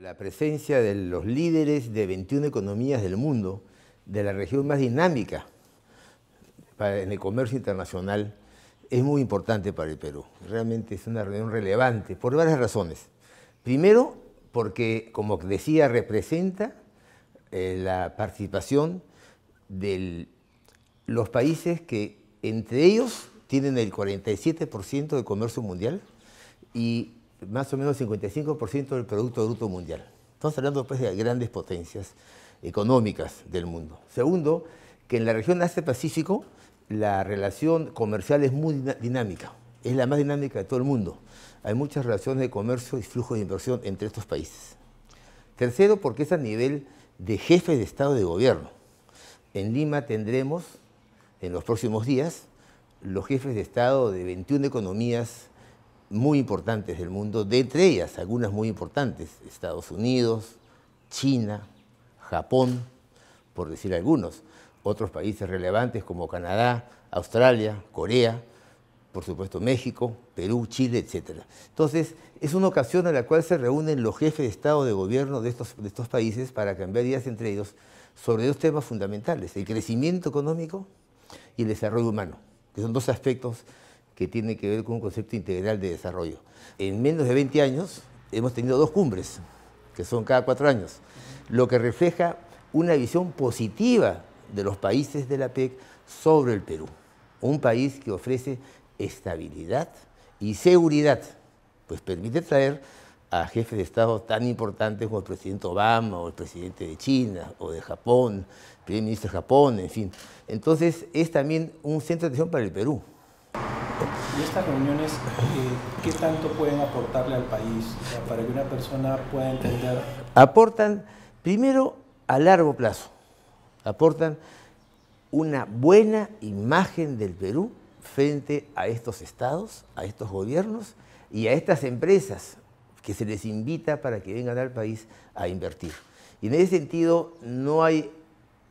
La presencia de los líderes de 21 economías del mundo, de la región más dinámica en el comercio internacional, es muy importante para el Perú. Realmente es una reunión relevante por varias razones. Primero, porque, como decía, representa eh, la participación de los países que entre ellos tienen el 47% del comercio mundial y más o menos 55% del Producto Bruto Mundial. Estamos hablando pues, de grandes potencias económicas del mundo. Segundo, que en la región Asia-Pacífico la relación comercial es muy dinámica, es la más dinámica de todo el mundo. Hay muchas relaciones de comercio y flujo de inversión entre estos países. Tercero, porque es a nivel de jefes de Estado de Gobierno. En Lima tendremos, en los próximos días, los jefes de Estado de 21 economías muy importantes del mundo, de entre ellas algunas muy importantes, Estados Unidos, China, Japón, por decir algunos, otros países relevantes como Canadá, Australia, Corea, por supuesto México, Perú, Chile, etc. Entonces, es una ocasión a la cual se reúnen los jefes de Estado de gobierno de estos, de estos países para cambiar ideas entre ellos sobre dos temas fundamentales, el crecimiento económico y el desarrollo humano, que son dos aspectos que tiene que ver con un concepto integral de desarrollo. En menos de 20 años hemos tenido dos cumbres, que son cada cuatro años, lo que refleja una visión positiva de los países de la PEC sobre el Perú. Un país que ofrece estabilidad y seguridad, pues permite traer a jefes de Estado tan importantes como el presidente Obama o el presidente de China o de Japón, el primer ministro de Japón, en fin. Entonces es también un centro de atención para el Perú. ¿Y estas reuniones eh, qué tanto pueden aportarle al país para que una persona pueda entender? Aportan, primero, a largo plazo, aportan una buena imagen del Perú frente a estos estados, a estos gobiernos y a estas empresas que se les invita para que vengan al país a invertir. Y en ese sentido no hay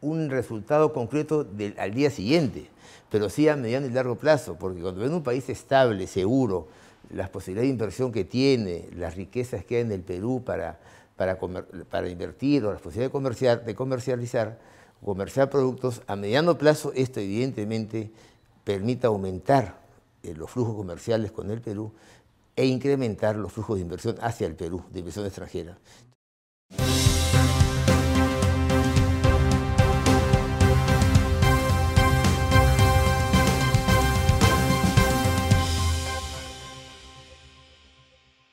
un resultado concreto al día siguiente, pero sí a mediano y largo plazo, porque cuando ven un país estable, seguro, las posibilidades de inversión que tiene, las riquezas que hay en el Perú para, para, para invertir o las posibilidades de, comercializar, comercializar, comerciar productos, a mediano plazo esto evidentemente permite aumentar eh, los flujos comerciales con el Perú e incrementar los flujos de inversión hacia el Perú, de inversión extranjera.